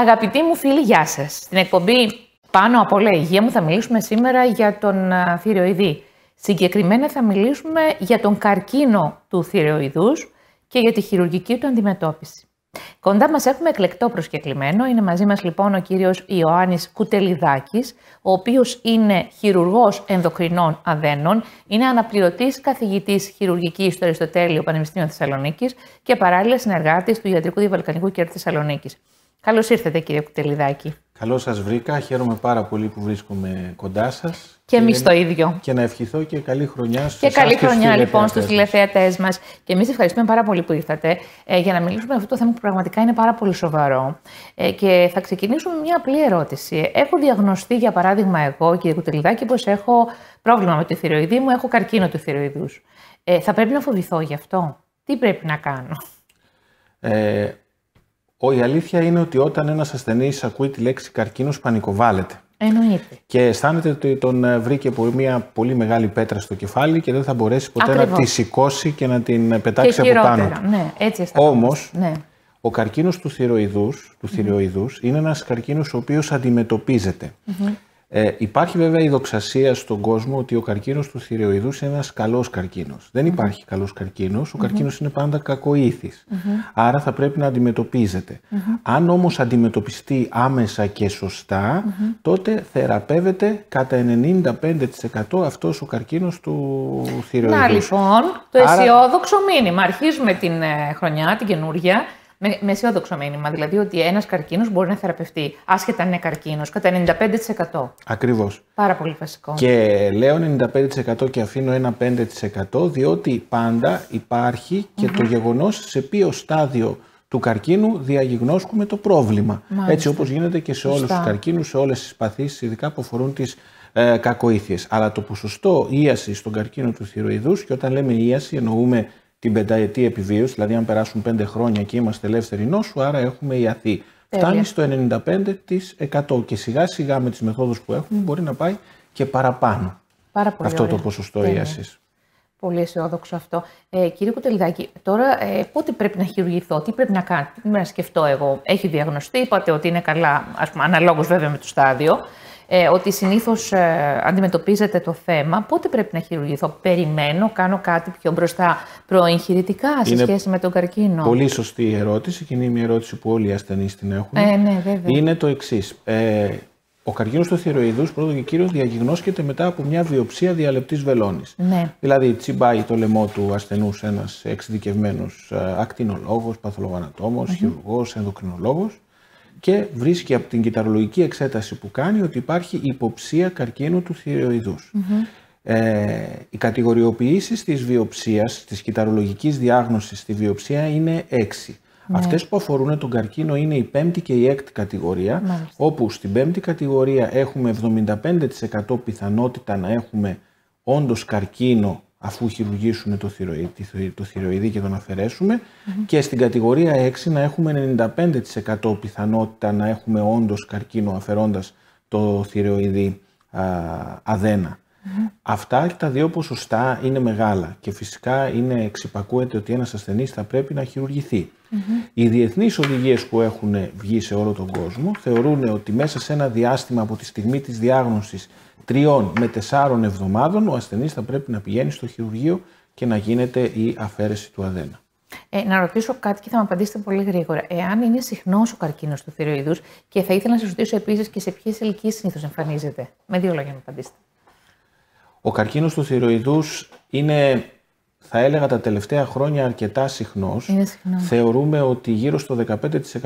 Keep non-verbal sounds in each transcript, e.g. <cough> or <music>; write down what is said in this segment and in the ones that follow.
Αγαπητοί μου φίλοι, γεια σας. Στην εκπομπή Πάνω από όλα υγεία μου θα μιλήσουμε σήμερα για τον θηριοειδή. Συγκεκριμένα θα μιλήσουμε για τον καρκίνο του θηριοειδούς και για τη χειρουργική του αντιμετώπιση. Κοντά μας έχουμε εκλεκτό προσκεκλημένο. Είναι μαζί μας λοιπόν ο κύριος Ιωάννης Κουτελιδάκης, ο οποίος είναι χειρουργός ενδοκρινών αδένων, είναι αναπληρωτής καθηγητής χειρουργικής στο Αριστοτέλειο Πανεπιστήμιο Θεσσαλονίκης και παράλληλα συνεργάτης του Ιατρικού Διαβαλκανικού Κέντρου Θεσσαλονίκης. Καλώς ήρθατε, κύριε Κουτελιδάκη. Καλώς σας βρήκα. Χαίρομαι πάρα πολύ που βρίσκομαι κοντά σας. Και, εμείς το ίδιο. Και να ευχηθώ και καλή χρονιά στους Και καλή χρονιά λοιπόν στου τηλεθεατές μας. Και εμείς ευχαριστούμε πάρα πολύ που ήρθατε ε, για να μιλήσουμε για αυτό το θέμα που πραγματικά είναι πάρα πολύ σοβαρό. Ε, και θα ξεκινήσουμε με μια απλή ερώτηση. Έχω διαγνωστεί, για παράδειγμα, εγώ, κύριε Κουτελιδάκη, πως έχω πρόβλημα με τη θηροειδή μου, έχω καρκίνο του θηροειδούς. Ε, θα πρέπει να φοβηθώ γι' αυτό. Τι πρέπει να κάνω. Ε, ο, η αλήθεια είναι ότι όταν ένας ασθενής ακούει τη λέξη καρκίνος, πανικοβάλλεται. Εννοείται. Και αισθάνεται ότι τον ε, βρήκε μια πολύ μεγάλη πέτρα στο κεφάλι και δεν θα μπορέσει ποτέ να τη σηκώσει και να την ε, πετάξει από πάνω. Ναι, έτσι Όμως, ναι. ο καρκίνος του θηροειδούς του είναι ένας καρκίνος ο οποίος ε, υπάρχει βέβαια η δοξασία στον κόσμο ότι ο καρκίνος του θυρεοειδούς είναι ένας καλός καρκίνος. Δεν υπάρχει καλός καρκίνος. Ο mm καρκίνος είναι πάντα Άρα θα πρέπει να αντιμετωπιζεται Αν όμως αντιμετωπιστεί άμεσα και σωστά, τότε θεραπεύεται κατά 95% αυτός ο καρκίνος του θηριοειδού. Να λοιπόν, το αισιόδοξο μήνυμα. Αρχίζουμε την ε, χρονιά, την καινούργια με, αισιόδοξο μήνυμα. Δηλαδή ότι ένας καρκίνος μπορεί να θεραπευτεί, άσχετα αν είναι καρκίνος, κατά 95%. Ακριβώς. Πάρα πολύ βασικό. Και λέω 95% και αφήνω ένα 5%, διότι πάντα υπάρχει και το γεγονός σε ποιο στάδιο του καρκίνου διαγιγνώσκουμε το πρόβλημα. Έτσι όπως γίνεται και σε όλους τους τους καρκίνους, σε όλες τις παθήσεις, ειδικά που αφορούν τις ε, Αλλά το ποσοστό ίασης στον καρκίνο του θηροειδούς και όταν λέμε ίαση εννοούμε την πενταετή επιβίωση, δηλαδή αν περάσουν πέντε χρόνια και είμαστε ελεύθεροι νόσου, άρα έχουμε ιαθή. Φτάνει στο 95% και σιγά σιγά με τις μεθόδους που έχουμε μπορεί να πάει και παραπάνω Πάρα πολύ αυτό το ποσοστό ιασής. Πολύ αισιόδοξο αυτό. Ε, κύριε Κουτελιδάκη, τώρα ε, πότε πρέπει να χειρουργηθώ, τι πρέπει να κάνω, τι πρέπει να σκεφτώ εγώ. Έχει διαγνωστεί, είπατε ότι είναι καλά, ας πούμε, αναλόγως βέβαια με το στάδιο ε, ότι συνήθως ε, αντιμετωπίζετε το θέμα, πότε πρέπει να χειρουργηθώ. Περιμένω, κάνω κάτι πιο μπροστά προεγχειρητικά σε σχέση με τον καρκίνο. Πολύ σωστή η ερώτηση και είναι μια ερώτηση που όλοι οι ασθενείς την έχουν. Ε, ναι, βέβαια. Είναι το εξής. Ε, ο καρκίνος του θηροειδούς πρώτο και κύριος διαγιγνώσκεται μετά από μια βιοψία διαλεπτής βελόνης. Ναι. Δηλαδή, τσιμπάει το λαιμό του ασθενούς ένας εξειδικευμένος ε, ακτινολόγος, παθολογοανατόμος, mm-hmm. χειρουργός, ενδοκρινολόγος και βρίσκει από την κυταρολογική εξέταση που κάνει ότι υπάρχει υποψία καρκίνου του θηριοειδούς. Mm-hmm. Ε, οι κατηγοριοποιήσεις της βιοψίας, της κυταρολογικής διάγνωσης στη βιοψία είναι 6. Ναι. Αυτές που αφορούν τον καρκίνο είναι η πέμπτη και η έκτη κατηγορία, όπου στην πέμπτη κατηγορία έχουμε 75% πιθανότητα να έχουμε όντως καρκίνο αφού χειρουργήσουν το, θηροειδή, το και τον αφαιρεσουμε και στην κατηγορία 6 να έχουμε 95% πιθανότητα να έχουμε όντως καρκίνο αφαιρώντας το θηροειδή αδενα Αυτά τα δύο ποσοστά είναι μεγάλα και φυσικά είναι εξυπακούεται ότι ένας ασθενής θα πρέπει να χειρουργηθεί. Mm-hmm. Οι διεθνείς οδηγίες που έχουν βγει σε όλο τον κόσμο θεωρούν ότι μέσα σε ένα διάστημα από τη στιγμή της διάγνωσης τριών με τεσσάρων εβδομάδων ο ασθενής θα πρέπει να πηγαίνει στο χειρουργείο και να γίνεται η αφαίρεση του αδένα. Ε, να ρωτήσω κάτι και θα μου απαντήσετε πολύ γρήγορα. Εάν είναι συχνός ο καρκίνος του θηροειδού και θα ήθελα να σας ρωτήσω επίσης και σε ποιες ηλικίες συνήθως εμφανίζεται. Με δύο λόγια να απαντήσετε. Ο καρκίνος του θηροειδού είναι θα έλεγα τα τελευταία χρόνια αρκετά συχνός. Θεωρούμε ότι γύρω στο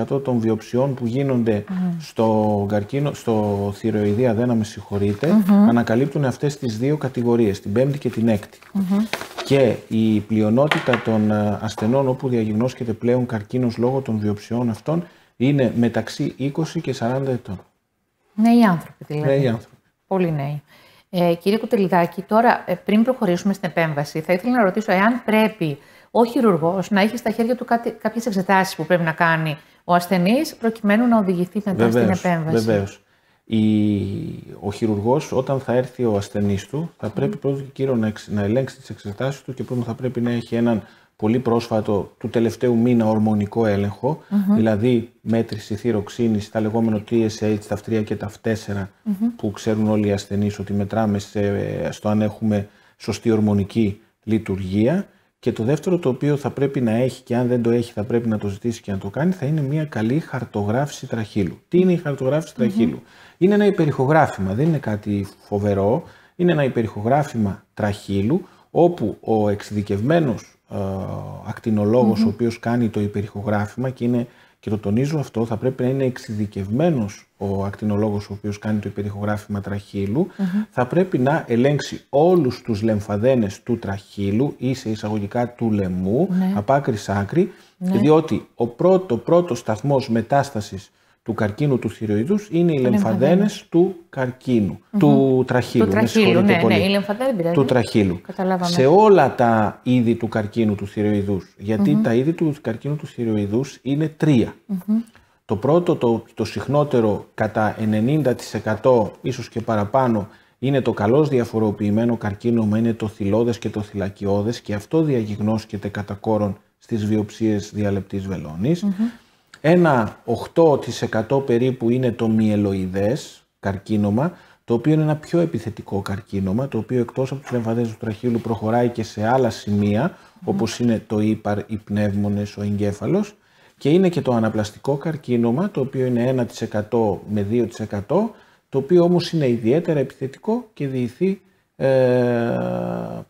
15% των βιοψιών που γίνονται στο καρκίνο, στο θηροειδή με συγχωρειτε ανακαλύπτουν αυτές τις δύο κατηγορίες, την πέμπτη και την έκτη. Και η πλειονότητα των ε, ασθενών όπου διαγνώσκεται πλέον καρκίνος λόγω των βιοψιών αυτών είναι μεταξύ 20 και 40 ετών. Νέοι άνθρωποι δηλαδή. Νέοι άνθρωποι. Πολύ νέοι. Ε, κύριε Κουτελιδάκη, τώρα ε, πριν προχωρήσουμε στην επέμβαση, θα ήθελα να ρωτήσω εάν πρέπει ο χειρουργός να έχει στα χέρια του κάποιες εξετάσεις που πρέπει να κάνει ο ασθενής, προκειμένου να οδηγηθεί μετά στην επέμβαση. Βεβαίως. Ο χειρουργός, όταν θα έρθει ο ασθενής του, θα πρέπει mm. και κύριο να, να ελέγξει τις εξετάσεις του και πρώτον θα πρέπει να έχει έναν πολύ πρόσφατο του τελευταίου μήνα ορμονικό δηλαδή μέτρηση θυροξίνης, τα λεγόμενο TSH, τα 3 και τα 4 που ξέρουν όλοι οι ασθενείς ότι μετράμε στο αν έχουμε σωστή ορμονική λειτουργία. Και το δεύτερο το οποίο θα πρέπει να έχει και αν δεν το έχει θα πρέπει να το ζητήσει και να το κάνει θα είναι μια καλή χαρτογράφηση τραχύλου. Τι είναι η χαρτογράφηση mm-hmm. τραχύλου. Είναι ένα υπερηχογράφημα, δεν είναι κάτι φοβερό. Είναι ένα υπερηχογράφημα τραχύλου όπου ο εξειδικευμένος ε, ακτινολογος ο οποίος κάνει το υπερηχογράφημα και είναι και το τονίζω αυτό, θα πρέπει να είναι εξειδικευμένος ο ακτινολόγος ο οποίος κάνει το υπερηχογράφημα Θα πρέπει να ελέγξει όλους τους λεμφαδένες του τραχύλου ή σε εισαγωγικά του λαιμού, mm-hmm. Ναι. από άκρη ναι. διότι ο πρώτο πρώτος σταθμός μετάστασης του καρκίνου του θηροειδούς είναι οι λεμφαδένες του καρκίνου, του τραχύλου. Του τραχύλου, ναι, ναι, πολύ, ναι, Του Σε όλα τα είδη του καρκίνου του θηροειδούς, γιατί τα είδη του καρκίνου του θηροειδούς είναι τρία. Το πρώτο, το, το συχνότερο, κατά 90% ίσως και παραπάνω, είναι το καλώς διαφοροποιημένο με είναι το θυλώδες και το θυλακιώδες και αυτό διαγιγνώσκεται κατά κόρον στις βιοψίες διαλεπτής βελόνης. Ένα 8% περίπου είναι το μυελοειδές καρκίνωμα, το οποίο είναι ένα πιο επιθετικό καρκίνωμα, το οποίο εκτός από τους λεμφαδές του τραχύλου προχωράει και σε άλλα σημεία, όπως είναι το ύπαρ, οι πνεύμονες, ο εγκέφαλος. Και είναι και το αναπλαστικό καρκίνωμα, το οποίο είναι 1% με 2%, το οποίο όμως είναι ιδιαίτερα επιθετικό και διηθεί ε,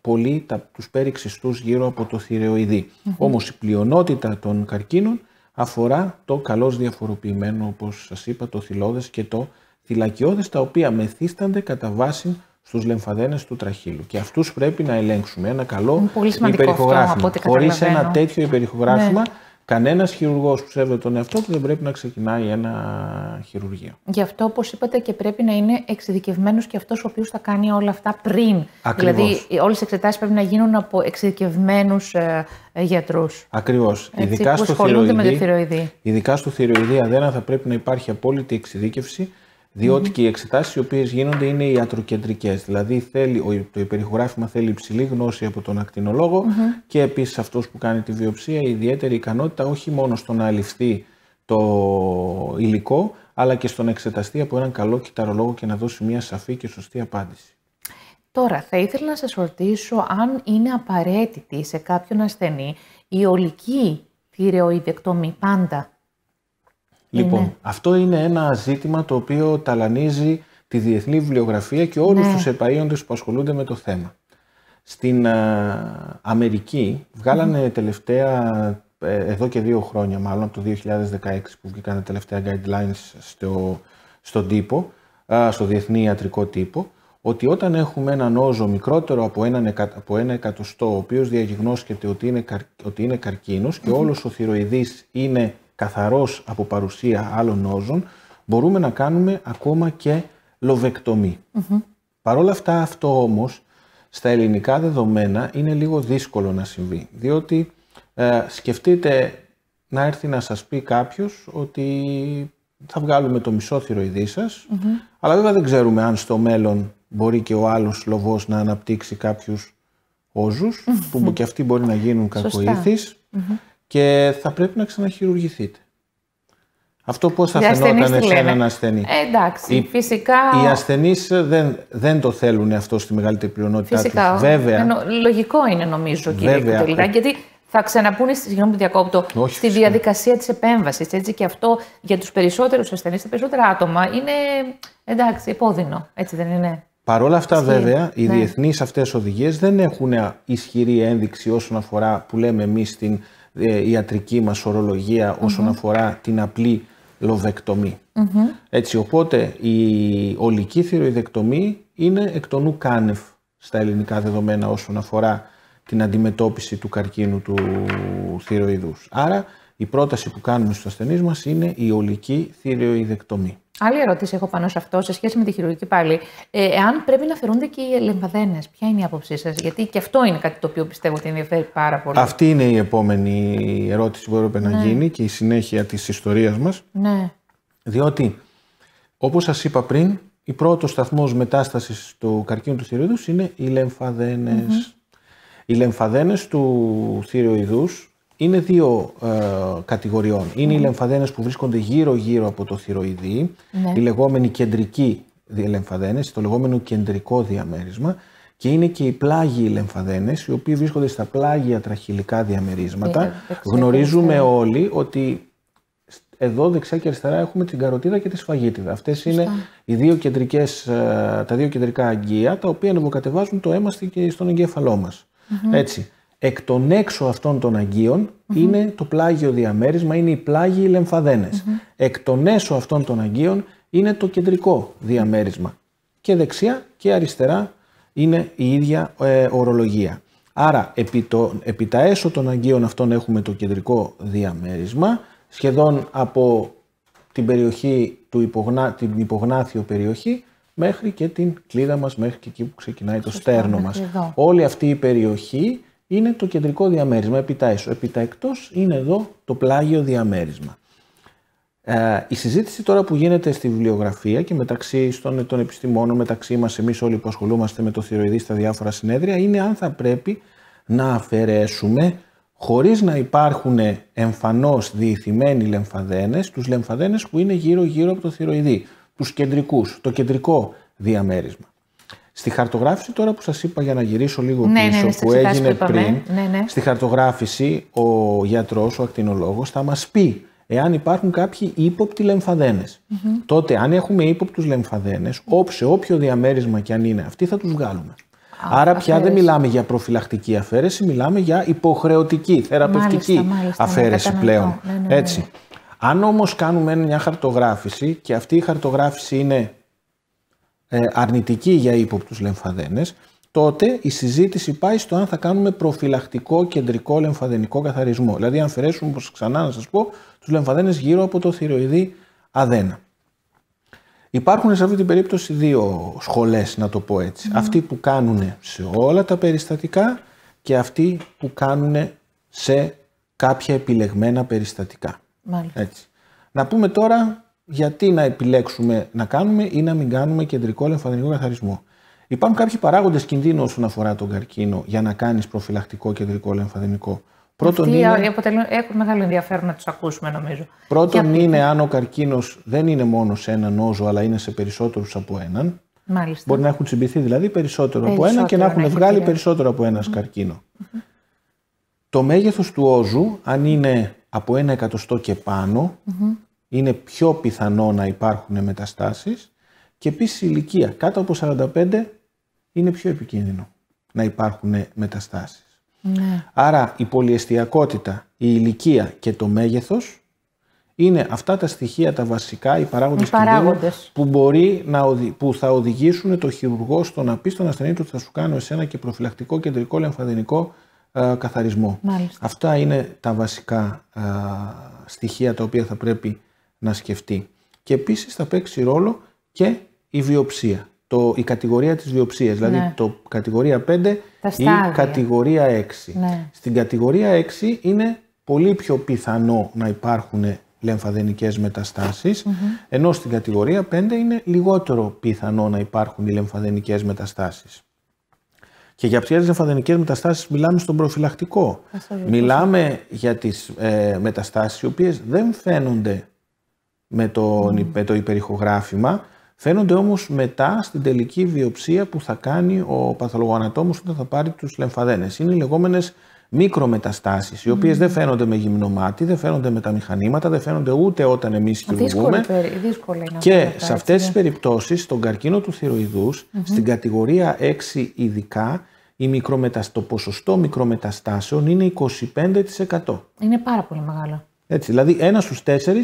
πολύ τα, τους περιξιστούς γύρω από το θηρεοειδή. Όμως η πλειονότητα των καρκίνων αφορά το καλώς διαφοροποιημένο, όπως σας είπα, το θυλώδες και το θυλακιώδες, τα οποία μεθύστανται κατά βάση στους λεμφαδένες του τραχύλου. Και αυτούς πρέπει να ελέγξουμε. Ένα καλό υπερηχογράφημα. Χωρίς ένα τέτοιο υπερηχογράφημα ναι. Κανένας χειρουργός που σέβεται τον εαυτό του δεν πρέπει να ξεκινάει ένα χειρουργείο. Γι' αυτό, όπως είπατε, και πρέπει να είναι εξειδικευμένος και αυτός ο οποίος θα κάνει όλα αυτά πριν. Ακριβώς. Δηλαδή, όλες οι εξετάσεις πρέπει να γίνουν από εξειδικευμένους ε, ε, γιατρούς. Ακριβώς. Ειδικά, στο θηροειδή, ειδικά στο θηροειδή αδένα θα πρέπει να υπάρχει απόλυτη εξειδίκευση διοτι και οι εξετάσεις οι οποίες γίνονται είναι ιατροκεντρικές. Δηλαδή θέλει, το υπερηχογράφημα θέλει υψηλή γνώση από τον ακτινολογο και επίσης αυτός που κάνει τη βιοψία, ιδιαίτερη ικανότητα όχι μόνο στο να αληφθεί το υλικό, αλλά και στο να εξεταστεί από έναν καλό κυταρολόγο και να δώσει μια σαφή και σωστή απάντηση. Τώρα, θα ήθελα να σας ρωτήσω αν είναι απαραίτητη σε κάποιον ασθενή η ολική θηρεοειδεκτομή πάντα ε, λοιπόν, ναι. αυτό είναι ένα ζήτημα το οποίο ταλανίζει τη διεθνή βιβλιογραφία και όλους ναι. τους επαΐοντες που ασχολούνται με το θέμα. Στην ε, Αμερική βγάλανε τελευταία, ε, εδώ και δύο χρόνια μάλλον, από το 2016 που βγήκαν τα τελευταία guidelines στο, στον τύπο, α, στο διεθνή ιατρικό τύπο, ότι όταν έχουμε έναν όζο μικρότερο από, από ένα εκατοστό, ο οποίος ότι είναι, καρ, είναι καρκίνος και όλος ο θηροειδής είναι καθαρός από παρουσία άλλων όζων, μπορούμε να κάνουμε ακόμα και λοβεκτομή. Παρ' όλα αυτά αυτό όμως στα ελληνικά δεδομένα είναι λίγο δύσκολο να συμβεί, διότι ε, σκεφτείτε να έρθει να σας πει κάποιος ότι θα βγάλουμε το μισό θηροειδή σας, αλλά βέβαια δεν ξέρουμε αν στο μέλλον μπορεί και ο άλλος λοβός να αναπτύξει κάποιους που και αυτοί μπορεί να γίνουν και θα πρέπει να ξαναχειρουργηθείτε. Αυτό πώς θα φαινόταν σε έναν ασθενή. Ε, εντάξει, οι, φυσικά... Οι ασθενείς δεν, δεν το θέλουν αυτό στη μεγαλύτερη πλειονότητά φυσικά, τους. Βέβαια. λογικό είναι νομίζω κύριε τελικά. Ε- γιατί θα ξαναπούνε, συγγνώμη που διακόπτω, Όχι, στη διαδικασία της επέμβασης. Έτσι, και αυτό για τους περισσότερους ασθενείς, τα περισσότερα άτομα, είναι εντάξει, υπόδεινο. Έτσι δεν είναι. Παρ' όλα αυτά, Ισχύει. βέβαια, οι ναι. διεθνείς αυτές οδηγίες δεν έχουν ισχυρή ένδειξη όσον αφορά που λέμε εμείς στην. Ε, η ιατρική μας ορολογία αφορά την απλή Έτσι, οπότε η ολική θηροειδεκτομή είναι εκ των ουκάνευ στα ελληνικά δεδομένα όσον αφορά την αντιμετώπιση του καρκίνου του θηροειδούς. Άρα η πρόταση που κάνουμε στους ασθενείς μας είναι η ολική θηροειδεκτομή. Άλλη ερώτηση έχω πάνω σε αυτό, σε σχέση με τη χειρουργική πάλι. Ε, εάν πρέπει να φερούνται και οι λεμφαδένες, ποια είναι η άποψή σας, Γιατί και αυτό είναι κάτι το οποίο πιστεύω ότι ενδιαφέρει πάρα πολύ. Αυτή είναι η επόμενη ερώτηση που έπρεπε να ναι. γίνει και η συνέχεια της ιστορίας μας. Ναι. Διότι, όπως σας είπα πριν, η πρώτος σταθμός μετάστασης του καρκίνου του θηρίου είναι οι λεμφαδενε Οι λεμφαδένες του θηροειδού είναι δύο ε, κατηγοριών. Είναι οι ναι. λεμφαδένες που βρίσκονται γύρω-γύρω από το θηροειδή, ναι. οι λεγόμενοι κεντρικοί λεμφαδένες, το λεγόμενο κεντρικό διαμέρισμα και είναι και οι πλάγιοι λεμφαδένες, οι οποίοι βρίσκονται στα πλάγια τραχυλικά διαμερίσματα. Γνωρίζουμε όλοι ότι εδώ δεξιά και αριστερά έχουμε την καροτίδα και τη σφαγίτιδα. Αυτές είναι οι δύο κεντρικές, ε, τα δύο κεντρικά αγγεία τα οποία ανεβοκατεβάζουν το αίμα στον εγκέφαλό μας. Έτσι. Εκ των έξω αυτών των αγγειων είναι το πλάγιο διαμέρισμα, είναι οι πλάγιοι Εκ των έσω αυτών των αγγείων είναι το κεντρικό διαμέρισμα. Και δεξιά και αριστερά είναι η ίδια ε, ορολογία. Άρα επί, το, επί τα έσω των αγγείων αυτών έχουμε το κεντρικό διαμέρισμα, σχεδόν από την περιοχή του υπογνά, την υπογνάθιο περιοχή μέχρι και την κλίδα μας, μέχρι και εκεί που ξεκινάει το στέρνο μας. Όλη αυτή η περιοχή είναι το κεντρικό διαμέρισμα, επί έσω. Επί τα εκτός είναι εδώ το πλάγιο διαμέρισμα. Ε, η συζήτηση τώρα που γίνεται στη βιβλιογραφία και μεταξύ των επιστημόνων, μεταξύ μας εμείς όλοι που ασχολούμαστε με το θηροειδή στα διάφορα συνέδρια, είναι αν θα πρέπει να αφαιρέσουμε χωρίς να υπάρχουν εμφανώς διηθυμένοι λεμφαδένες, τους λεμφαδένες που είναι γύρω-γύρω από το θηροειδή, τους κεντρικούς, το κεντρικό διαμέρισμα. Στη χαρτογράφηση τώρα που σας είπα για να γυρίσω λίγο ναι, ναι, πίσω ναι, που έγινε πριν, στη χαρτογράφηση ο γιατρός, ο ακτινολόγος θα μας πει εάν υπάρχουν κάποιοι ύποπτοι Τότε αν έχουμε ύποπτους λεμφαδένες, σε όποιο διαμέρισμα και αν είναι αυτοί θα τους βγάλουμε. Άρα πια δεν μιλάμε για προφυλακτική αφαίρεση, μιλάμε για υποχρεωτική, θεραπευτική μάλιστα, αφαίρεση πλέον. Έτσι. Αν όμως κάνουμε μια χαρτογράφηση και αυτή η χαρτογράφηση είναι ε, αρνητική για ύποπτους λεμφαδένες, τότε η συζήτηση πάει στο αν θα κάνουμε προφυλακτικό κεντρικό λεμφαδενικό καθαρισμό. Δηλαδή αν αφαιρέσουμε, όπως ξανά να σας πω, τους λεμφαδένες γύρω από το θηροειδή αδένα. Υπάρχουν σε αυτή την περίπτωση δύο σχολές, να το πω έτσι. Mm. Αυτοί που κάνουν σε όλα τα περιστατικά και αυτοί που κάνουν σε κάποια επιλεγμένα περιστατικά. Έτσι. Να πούμε τώρα γιατί να επιλέξουμε να κάνουμε ή να μην κάνουμε κεντρικό λεμφαδενικό καθαρισμό. Υπάρχουν κάποιοι παράγοντες κινδύνου όσον αφορά τον καρκίνο για να κάνεις προφυλακτικό κεντρικό λεμφαδενικό. Πρώτον είναι... αποτελούν, έχουν μεγάλο ενδιαφέρον να τους ακούσουμε, νομίζω. Πρώτον είναι αν ο καρκίνος δεν είναι μόνο σε έναν όζο, αλλά είναι σε περισσότερους από έναν. Μάλιστα. Μπορεί να έχουν τσιμπηθεί δηλαδή περισσότερο, από ένα και να έχουν ναι, βγάλει περισσότερο από ένας καρκινο Το μέγεθος του όζου, αν είναι από ένα εκατοστό και πανω είναι πιο πιθανό να υπάρχουν μεταστάσεις και επίσης η ηλικία κάτω από 45 είναι πιο επικίνδυνο να υπάρχουν μεταστάσεις. Ναι. Άρα η πολυεστιακότητα, η ηλικία και το μέγεθος είναι αυτά τα στοιχεία τα βασικά, οι παράγοντες, οι που, μπορεί να που θα οδηγήσουν το χειρουργό στο να πει στον ασθενή του ότι θα σου κάνω εσένα και προφυλακτικό κεντρικό λεμφαδενικό ε, καθαρισμό. Αυτά είναι τα βασικά ε, στοιχεία τα οποία θα πρέπει να σκεφτεί. Και επίσης θα παίξει ρόλο και η βιοψία. Το, η κατηγορία της βιοψίας, δηλαδή ναι. το κατηγορία 5 ή κατηγορία 6. Ναι. Στην κατηγορία 6 είναι πολύ πιο πιθανό να υπάρχουν λεμφαδενικές ενώ στην κατηγορία 5 είναι λιγότερο πιθανό να υπάρχουν οι λεμφαδενικές μεταστάσεις. Και για ποιε λεμφαδενικές μεταστάσεις μιλάμε στον προφυλακτικό. Μιλάμε για τις ε, μεταστάσεις οι οποίες δεν φαίνονται με το, το υπερηχογράφημα. Φαίνονται όμως μετά στην τελική βιοψία που θα κάνει ο παθολογοανατόμος όταν θα πάρει τους λεμφαδένες. Είναι οι λεγόμενες μικρομεταστάσεις, οι οποίες δεν φαίνονται με γυμνομάτι, δεν φαίνονται με τα μηχανήματα, δεν φαίνονται ούτε όταν εμείς χειρουργούμε. και σε αυτές τις ναι. περιπτώσεις, στον καρκίνο του θηροειδου στην κατηγορία 6 ειδικά, η το ποσοστό μικρομεταστάσεων είναι 25%. Είναι πάρα πολύ μεγάλο. Έτσι, δηλαδή ένα στους τέσσερις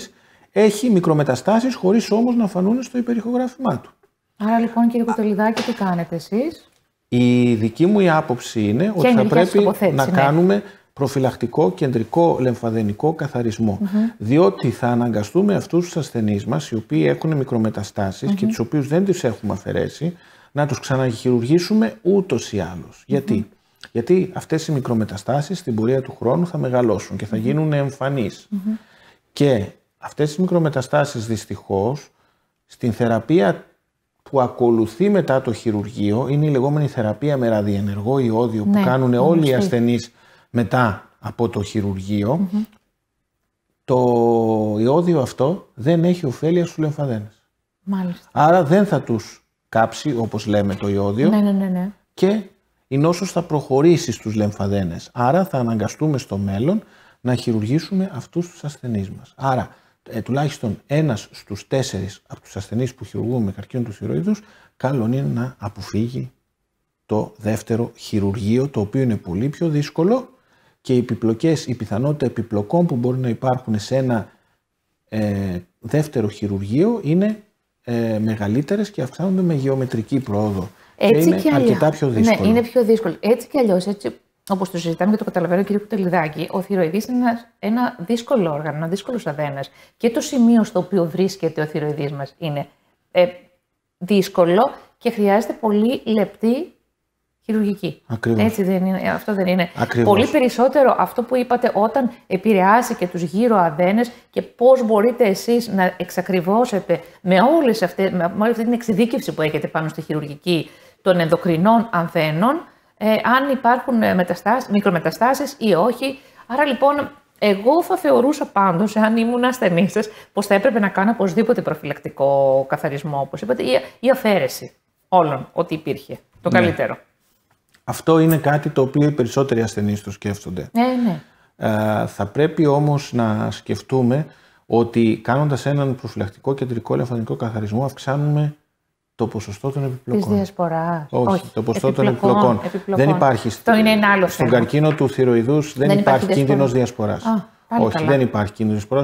έχει μικρομεταστάσεις χωρίς όμως να φανούν στο υπερηχογράφημά του. Άρα λοιπόν κύριε Κοτελιδάκη τι κάνετε εσείς. Η δική μου η άποψη είναι ότι θα πρέπει να ναι. κάνουμε προφυλακτικό κεντρικό λεμφαδενικό καθαρισμό. Mm-hmm. Διότι θα αναγκαστούμε αυτούς τους ασθενείς μας οι οποίοι έχουν μικρομεταστάσεις mm-hmm. και τους οποίους δεν τις έχουμε αφαιρέσει να τους ξαναχειρουργήσουμε ούτως ή άλλως. Mm-hmm. Γιατί? Γιατί αυτές οι μικρομεταστάσεις στην πορεία του χρόνου θα μεγαλώσουν και θα γίνουν εμφανείς. Και Αυτές οι μικρομεταστάσεις δυστυχώς στην θεραπεία που ακολουθεί μετά το χειρουργείο είναι η λεγόμενη θεραπεία με ραδιενεργό ιόδιο που ναι, κάνουν όλοι οι ασθενείς μετά από το χειρουργειο Το ιόδιο αυτό δεν έχει ωφέλεια στους λεμφαδένες. Μάλιστα. Άρα δεν θα τους κάψει όπως λέμε το ιόδιο ναι, ναι, ναι, ναι. και η νόσος θα προχωρήσει στους λεμφαδένες. Άρα θα αναγκαστούμε στο μέλλον να χειρουργήσουμε αυτούς τους ασθενείς μας. Άρα ε, τουλάχιστον ένας στους τέσσερις από τους ασθενείς που χειρουργούν με καρκίνο του θηροειδού, καλό είναι να αποφύγει το δεύτερο χειρουργείο, το οποίο είναι πολύ πιο δύσκολο και οι επιπλοκές, η πιθανότητα επιπλοκών που μπορεί να υπάρχουν σε ένα ε, δεύτερο χειρουργείο είναι ε, μεγαλύτερες και αυξάνονται με γεωμετρική πρόοδο. Έτσι και, είναι αρκετά πιο ναι, δύσκολο. Ναι, είναι πιο δύσκολο. Έτσι κι αλλιώς, έτσι όπως το συζητάμε και το καταλαβαίνω, κύριε Κουτελιδάκη, ο θηροειδής είναι ένας, ένα δύσκολο όργανο, ένας δύσκολος αδένας. Και το σημείο στο οποίο βρίσκεται ο θηροειδής μας είναι ε, δύσκολο και χρειάζεται πολύ λεπτή χειρουργική. Ακριβώς. Έτσι δεν είναι, ε, αυτό δεν είναι. Ακριβώς. Πολύ περισσότερο αυτό που είπατε όταν επηρεάσει και τους γύρω αδένες και πώς μπορείτε εσείς να εξακριβώσετε με, με όλη αυτή την εξειδίκευση που έχετε πάνω στη χειρουργική των ενδοκρινών ανθένων, ε, αν υπάρχουν ε, μεταστάσεις, μικρομεταστάσεις ή όχι. Άρα λοιπόν, εγώ θα θεωρούσα πάντως, αν ήμουν ασθενής σας, πως θα έπρεπε να κάνω οπωσδήποτε προφυλακτικό καθαρισμό, όπως είπατε, ή, ή αφαίρεση όλων ό,τι υπήρχε. Το ναι. καλύτερο. Αυτό είναι κάτι το οποίο οι περισσότεροι ασθενείς το σκέφτονται. Ναι, ναι. Ε, θα πρέπει όμως να σκεφτούμε ότι κάνοντας έναν προφυλακτικό κεντρικό λεμφανικό καθαρισμό, αυξάνουμε το ποσοστό των επιπλοκών. Της διασποράς. Όχι, το ποσοστό των επιπλοκών. Δεν υπάρχει. Το Στον καρκίνο του θηροειδούς δεν, υπάρχει κίνδυνος διασπορά. Όχι, καλά. δεν υπάρχει κίνδυνος διασποράς.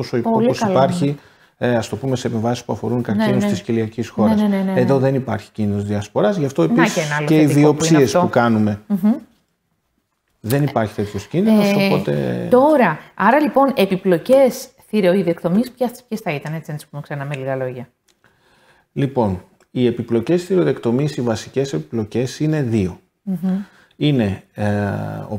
Όσο όπως υπάρχει, ε, ας το πούμε, σε επιβάσεις που αφορούν ναι, καρκίνους ναι. Ναι, ναι, ναι. τη κοιλιακή χώρα. Εδώ δεν υπάρχει κίνδυνος διασποράς. Γι' αυτό επίσης και, οι διοψίε που, κανουμε Δεν υπάρχει τέτοιος κίνδυνος. Ε, οπότε... Τώρα, άρα λοιπόν, επιπλοκές θηροειδεκτομή, ποιε θα ήταν, έτσι να τι πούμε ξανά με λίγα λόγια. Λοιπόν, οι επιπλοκές θηροδεκτομής, οι βασικές επιπλοκές είναι δύο. Mm-hmm. Είναι ε,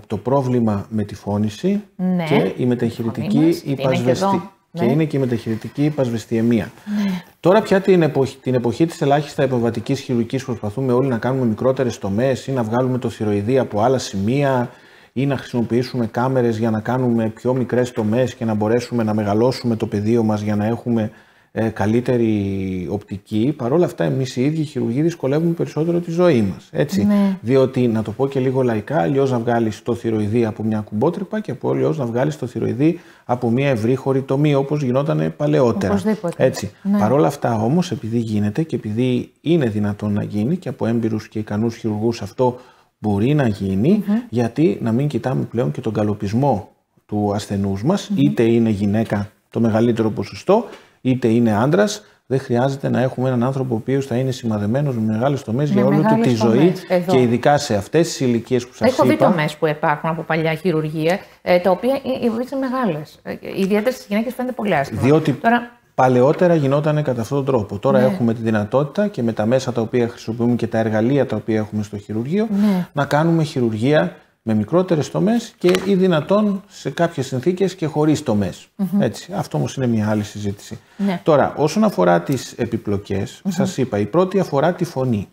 το πρόβλημα με τη φώνηση ναι, και η μεταχειρητική υπασβεστή. Ναι. Και είναι και η μεταχειρητική υπασβεστιαιμία. Ναι. Τώρα πια την εποχή, την εποχή της ελάχιστα επεμβατικής χειρουργικής προσπαθούμε όλοι να κάνουμε μικρότερες τομές ή να βγάλουμε το θηροειδή από άλλα σημεία ή να χρησιμοποιήσουμε κάμερες για να κάνουμε πιο μικρές τομές και να μπορέσουμε να μεγαλώσουμε το πεδίο μας για να έχουμε ε, καλύτερη οπτική. παρόλα αυτά, εμείς οι ίδιοι οι χειρουργοί δυσκολεύουμε περισσότερο τη ζωή μας. Έτσι. Ναι. Διότι, να το πω και λίγο λαϊκά, αλλιώς να βγάλεις το θηροειδή από μια κουμπότρυπα και από αλλιώς να βγάλεις το θηροειδή από μια ευρύχωρη τομή, όπως γινόταν παλαιότερα. Οπωσδήποτε. Έτσι. Ναι. Παρ' αυτά, όμως, επειδή γίνεται και επειδή είναι δυνατόν να γίνει και από έμπειρους και ικανούς χειρουργούς αυτό μπορεί να γινει γιατί να μην κοιτάμε πλέον και τον καλοπισμό του ασθενούς μας, είτε είναι γυναίκα το μεγαλύτερο ποσοστό, είτε είναι άντρας, δεν χρειάζεται να έχουμε έναν άνθρωπο ο οποίος θα είναι σημαδεμένος με μεγάλες τομές για όλη του τη ζωή και ειδικά σε αυτές τις ηλικίες που σας είπα. Έχω δει τομές που υπάρχουν από παλιά χειρουργία, ε, τα οποία ε, είναι μεγάλες. Ε, ιδιαίτερα στις γυναίκες φαίνεται πολύ άσχημα. Διότι Τώρα... παλαιότερα γινόταν κατά αυτόν τον τρόπο. Τώρα ναι. έχουμε τη δυνατότητα και με τα μέσα τα οποία χρησιμοποιούμε και τα εργαλεία τα οποία έχουμε στο χειρουργείο ναι. να κάνουμε χειρουργία με μικρότερες τομές και ή δυνατόν σε κάποιες συνθήκες και χωρίς mm-hmm. Έτσι. Αυτό όμως είναι μια άλλη συζήτηση. Ναι. Τώρα, όσον αφορά τις επιπλοκές, mm-hmm. σας είπα, η δυνατον σε καποιε συνθηκε και χωρι mm ετσι αυτο ομω ειναι μια αλλη συζητηση τωρα οσον αφορα τι επιπλοκες mm σα ειπα η πρωτη αφορα τη φωνη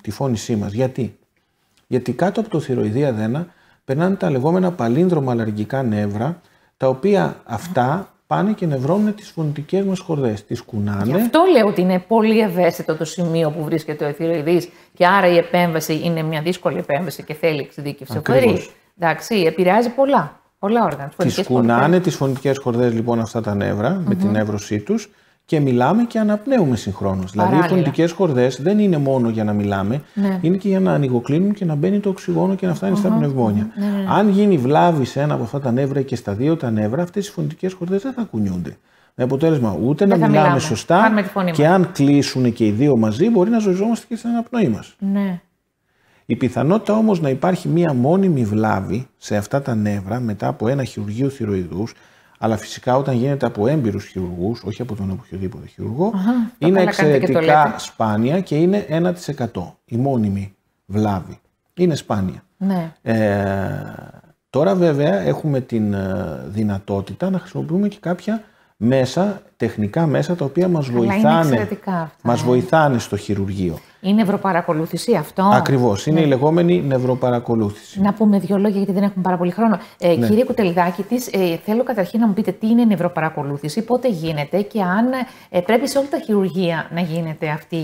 Τη φώνησή μα. Γιατί? Γιατί κάτω από το θηροειδή δένα περνάνε τα λεγόμενα παλίνδρομα αλλαργικά νεύρα, τα οποία αυτά πάνε και νευρώνουν τις φωνητικές μας χορδές, τις κουνάνε. Γι' αυτό λέω ότι είναι πολύ ευαίσθητο το σημείο που βρίσκεται ο εθυροειδής και άρα η επέμβαση είναι μια δύσκολη επέμβαση και θέλει εξειδίκευση. Ακριβώς. Εντάξει, επηρεάζει πολλά, πολλά όργανα. Τις κουνάνε τις φωνητικές χορδές λοιπόν αυτά τα νευρα mm με την εύρωσή τους και μιλάμε και αναπνέουμε συγχρόνως. Δηλαδή, οι φωνητικέ χορδές δεν είναι μόνο για να μιλάμε, ναι. είναι και για να ανοιγοκλίνουν και να μπαίνει το οξυγόνο και να φτανει στα πνευμόνια. Ναι, ναι, αν γίνει βλάβης σε ένα από αυτά τα νεύρα και στα δύο τα νεύρα, αυτές οι φωνητικές χορδές δεν θα κουνιούνται. Με αποτέλεσμα ούτε να μιλάμε, σωστά και αν κλείσουν και οι δύο μαζί, μπορεί να ζωριζόμαστε και στην αναπνοή μας. Ναι. Η πιθανότητα όμως να υπάρχει μία μόνιμη βλάβη σε αυτά τα νεύρα μετά από ένα χειρουργείο θηροειδούς αλλά φυσικά όταν γίνεται από έμπειρους χειρουργούς, όχι από τον οποιοδήποτε είναι εξαιρετικά σπάνια και είναι 1% η μόνιμη βλάβη. Είναι σπάνια. Ναι. Ε, τώρα βέβαια έχουμε την ε, δυνατότητα να χρησιμοποιούμε και κάποια μέσα, τεχνικά μέσα, τα οποία μας βοηθάνε, μας ε. βοηθάνε στο χειρουργείο. Είναι νευροπαρακολούθηση αυτό. Ακριβώς. Είναι ναι. η λεγόμενη νευροπαρακολούθηση. Να πούμε δύο λόγια, γιατί δεν έχουμε πάρα πολύ χρόνο. Ε, ναι. Κύριε Κουτελδάκη ε, θέλω καταρχήν να μου πείτε τι είναι νευροπαρακολούθηση, πότε γίνεται και αν πρέπει σε όλη τα χειρουργεία να γίνεται αυτή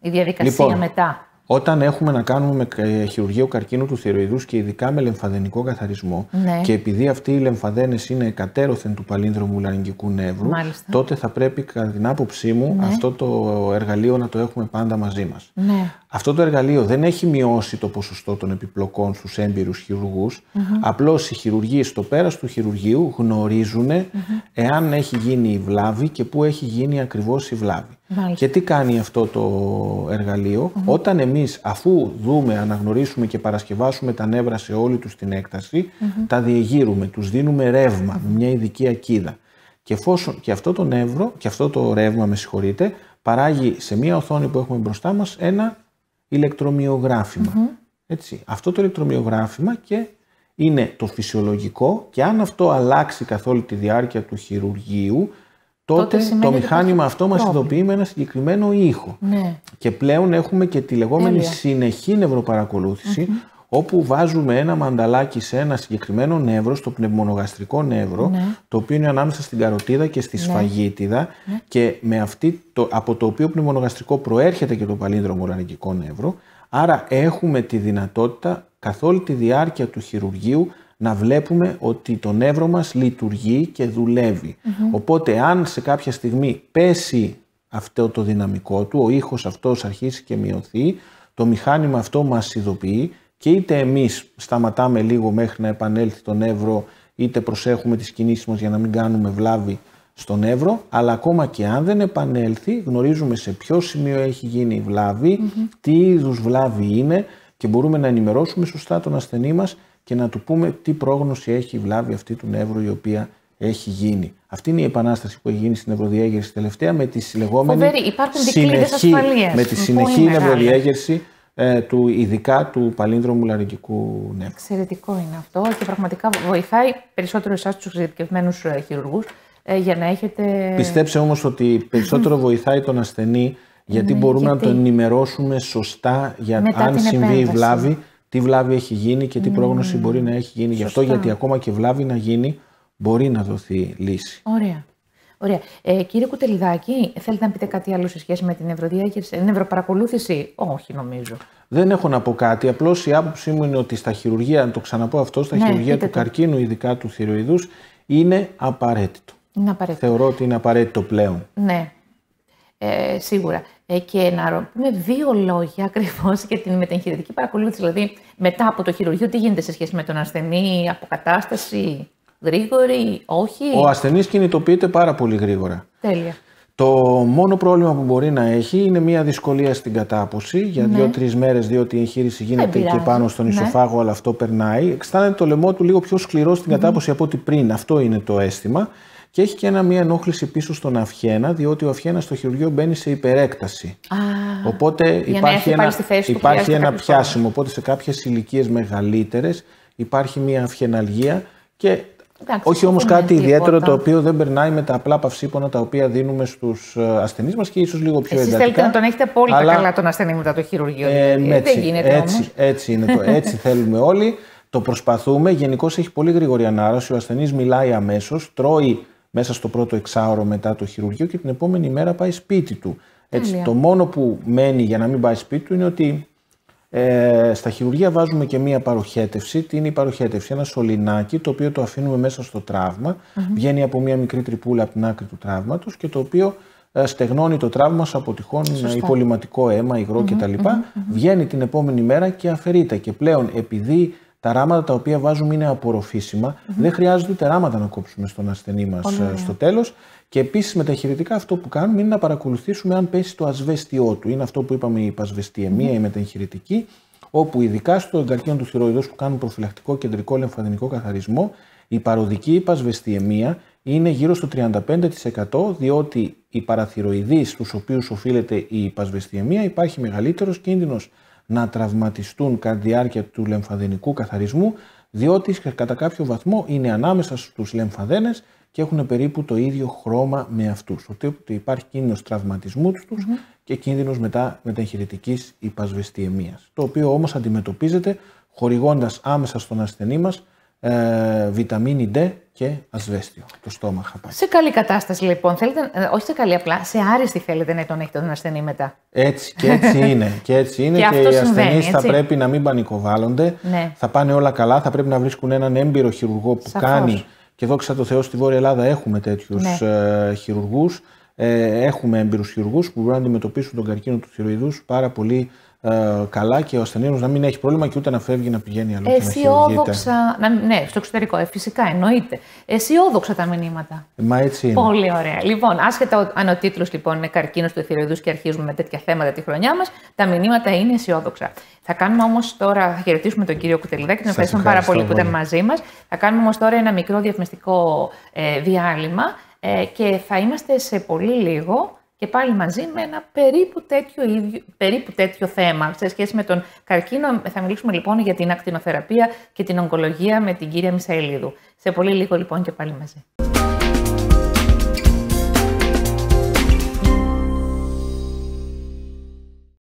η διαδικασία λοιπόν, μετά. Όταν έχουμε να κάνουμε με χειρουργείο καρκίνου του θηροειδούς και ειδικά με λεμφαδενικό καθαρισμό, ναι. και επειδή αυτοί οι λεμφαδένες είναι κατέρωθεν του παλίνδρομου λαρυγγικού νεύρου, τότε θα πρέπει, κατά την άποψή μου, ναι. αυτό το εργαλείο να το έχουμε πάντα μαζί μας. Ναι. Αυτό το εργαλείο δεν έχει μειώσει το ποσοστό των επιπλοκών στους έμπειρους χειρουργούς. Απλώς οι χειρουργοί στο πέρας του χειρουργείου γνωρίζουν mm-hmm. εάν έχει γίνει η βλάβη και πού έχει γίνει ακριβώς η βλάβη. Και τι κάνει αυτό το εργαλειο όταν εμείς αφού δούμε, αναγνωρίσουμε και παρασκευάσουμε τα νεύρα σε όλη τους την εκταση τα διεγείρουμε, τους δίνουμε μια ειδική ακίδα. Και, αυτό το νεύρο, και αυτό το ρεύμα, με συγχωρείτε, παράγει σε μια οθόνη που έχουμε μπροστά μας ένα ηλεκτρομοιογράφημα. Έτσι. Αυτό το ηλεκτρομοιογράφημα και είναι το φυσιολογικό και αν αυτό αλλάξει καθ' τη διάρκεια του χειρουργείου, τότε, το μηχάνημα αυτό μας ειδοποιεί με ένα συγκεκριμένο ήχο. Ναι. Και πλέον έχουμε και τη λεγομενη Τέλεια. συνεχή όπου βάζουμε ένα μανταλάκι σε ένα συγκεκριμένο νεύρο, στο πνευμονογαστρικό νεύρο, ναι. το οποίο είναι ανάμεσα στην καροτίδα και στη ναι. σφαγίτιδα ναι. και με αυτή το, από το οποίο πνευμονογαστρικό προέρχεται και το παλίνδρομο ουρανικικό νεύρο, άρα έχουμε τη δυνατότητα καθ' όλη τη διάρκεια του χειρουργείου να βλέπουμε ότι το νεύρο μας λειτουργεί και δουλευει Οπότε αν σε κάποια στιγμή πέσει αυτό το δυναμικό του, ο ήχος αυτός αρχίσει και μειωθεί, το μηχάνημα αυτό μας ειδοποιεί και είτε εμείς σταματάμε λίγο μέχρι να επανέλθει το νεύρο, είτε προσέχουμε τις κινήσεις μας για να μην κάνουμε βλάβη στο νεύρο, αλλά ακόμα και αν δεν επανέλθει, γνωρίζουμε σε ποιο σημείο έχει γίνει η βλαβη τι είδους βλάβη είναι και μπορούμε να ενημερώσουμε σωστά τον ασθενή μας και να του πούμε τι πρόγνωση έχει η βλάβη αυτή του νεύρου η οποία έχει γίνει. Αυτή είναι η επανάσταση που έχει γίνει στην νευροδιέγερση τελευταία με τη συλλεγόμενη συνεχή, με τη συνεχή νευροδιέγερση ε, του, ειδικά του παλίνδρομου λαρικικού νεύρου. Εξαιρετικό είναι αυτό και πραγματικά βοηθάει περισσότερο εσάς τους εξειδικευμένους ε, χειρουργούς ε, για να έχετε. Πιστέψτε όμως ότι περισσότερο βοηθάει τον ασθενή γιατί ναι, μπορούμε να τον ενημερώσουμε σωστά για αν συμβεί η βλάβη τι βλάβη έχει γίνει και τι ναι. πρόγνωση μπορεί να έχει γίνει. Γι' αυτό γιατί ακόμα και βλάβη να γίνει μπορεί να δοθεί λύση. Ωραία. Ωραία. Ε, κύριε Κουτελιδάκη, θέλετε να πείτε κάτι άλλο σε σχέση με την ευρωδιάγερση, την ευρωπαρακολούθηση. Όχι, νομίζω. Δεν έχω να πω κάτι. Απλώς η άποψή μου είναι ότι στα χειρουργία, να το ξαναπώ αυτό, στα ναι, χειρουργία του καρκίνου, ειδικά του θηροειδού, είναι απαραίτητο. Είναι απαραίτητο. Θεωρώ ότι είναι απαραίτητο πλέον. Ναι. Ε, σίγουρα. Ε, και να πούμε δύο λόγια ακριβώς για την μεταγχειρητική παρακολούθηση. Δηλαδή, μετά από το χειρουργείο, τι γίνεται σε σχέση με τον ασθενή, αποκατάσταση, γρήγορη, όχι. Ο ασθενής κινητοποιείται πάρα πολύ γρήγορα. Τέλεια. Το μόνο πρόβλημα που μπορεί να έχει είναι μια δυσκολία στην κατάποση για ναι. δύο-τρει μέρες, διότι η εγχείρηση γίνεται και πάνω στον ναι. ισοφάγο, ναι. αλλά αυτό περνάει. Αισθάνεται το λαιμό του λίγο πιο σκληρό στην καταποση από ό,τι πριν. Αυτό είναι το αίσθημα. Και έχει και ένα, μία ενόχληση πίσω στον αυχένα, διότι ο αυχένα στο χειρουργείο μπαίνει σε υπερέκταση. Α, Οπότε υπάρχει ένα, υπάρχει ένα πιάσιμο. Οπότε σε κάποιες ηλικίες μεγαλύτερες υπάρχει μία αυχεναλγία και Εντάξει, όχι όμως κάτι ιδιαίτερο το οποίο δεν περνάει με τα απλά παυσίπονα τα οποία δίνουμε στους ε, ασθενείς μας και ίσως λίγο πιο Εσείς θέλετε να τον έχετε απόλυτα αλλά... καλά τον ασθενή μετά το χειρουργείο. Ε, δηλαδή. ε έτσι, δεν γίνεται έτσι, όμως. έτσι, είναι το, έτσι <laughs> θέλουμε όλοι. Το προσπαθούμε. Γενικώς έχει πολύ γρήγορη ανάρρωση. Ο ασθενής μιλάει αμέσως, τρώει μέσα στο πρώτο εξάωρο μετά το χειρουργείο και την επόμενη μέρα πάει σπίτι του. Έτσι, το μόνο που μένει για να μην πάει σπίτι του είναι ότι ε, στα χειρουργεία βάζουμε και μία παροχέτευση. Τι είναι η παροχέτευση, ένα σωληνάκι το οποίο το αφήνουμε μέσα στο τραύμα, βγαίνει από μία μικρή τρυπούλα από την άκρη του τραύματος και το οποίο ε, στεγνώνει το τραύμα σου από τυχόν ε, υπολοιματικό αίμα, υγρό mm-hmm, κτλ. βγαίνει την επόμενη μέρα και αφαιρείται. Και πλέον επειδή τα ράματα τα οποία βάζουμε είναι Δεν χρειάζεται ούτε ράματα να κόψουμε στον ασθενή μας ε, στο τέλος. Και επίσης με τα χειρητικά αυτό που κάνουμε είναι να παρακολουθήσουμε αν πέσει το ασβέστιό του. Είναι αυτό που είπαμε η πασβεστιαιμία, mm-hmm. η μεταγχειρητική, όπου ειδικά στο καρκίνο του θηροειδό που κάνουν προφυλακτικό κεντρικό λεμφαδενικό καθαρισμό, η παροδική υπασβεστιαιμία είναι γύρω στο 35% διότι οι παραθυροειδείς στους οποίους οφείλεται η υπασβεστιαιμία υπάρχει μεγαλύτερος κίνδυνος να τραυματιστούν κατά τη διάρκεια του λεμφαδενικού καθαρισμού, διότι κατά κάποιο βαθμό είναι ανάμεσα στους λεμφαδένες και έχουν περίπου το ίδιο χρώμα με αυτούς. Ότι υπάρχει κίνδυνος τραυματισμού τους και κίνδυνος μετά μεταχειρητικής υπασβεστιαιμίας, το οποίο όμως αντιμετωπίζεται χορηγώντας άμεσα στον ασθενή μας ε, βιταμίνη D και ασβέστιο. Το στόμα χαπάει. Σε καλή κατάσταση λοιπόν. Θέλετε, ε, όχι σε καλή απλά, σε άριστη θέλετε να τον έχετε τον ασθενή μετά. Έτσι και έτσι είναι. <laughs> Και έτσι είναι και, και οι ασθενείς θα πρέπει να μην πανικοβάλλονται. Ναι. Θα πάνε όλα καλά. Θα πρέπει να βρίσκουν έναν έμπειρο χειρουργό που κάνει. Και δόξα τω Θεώ στη Βόρεια Ελλάδα έχουμε τέτοιους ναι. Ε, χειρουργούς. Ε, έχουμε έμπειρους χειρουργούς που μπορούν να αντιμετωπίσουν τον καρκίνο του θηροειδούς πάρα πολύ ε, καλά και ο ασθενή να μην έχει πρόβλημα και ούτε να φεύγει να πηγαίνει αλλού. Αισιόδοξα. Να, ναι, στο εξωτερικό, ε, φυσικά εννοείται. Αισιόδοξα τα μηνύματα. Μα έτσι είναι. Πολύ ωραία. Λοιπόν, άσχετα αν ο τίτλος λοιπόν είναι Καρκίνος του εθιροειδού και αρχίζουμε με τέτοια θέματα τη χρονιά μας, τα μηνύματα είναι αισιόδοξα. Θα κάνουμε όμως τώρα, θα χαιρετήσουμε τον κύριο Κουτελιδάκη, τον ευχαριστούμε πάρα πολύ που ήταν μαζί μας. Θα κάνουμε όμως τώρα ένα μικρό διαφημιστικό ε, διάλειμμα και θα είμαστε σε πολύ λίγο και πάλι μαζί με ένα περίπου τέτοιο, περίπου θέμα σε σχέση με τον καρκίνο. Θα μιλήσουμε λοιπόν για την ακτινοθεραπεία και την ογκολογία με την κυρία Μισέλιδου. Σε πολύ λίγο λοιπόν και πάλι μαζί.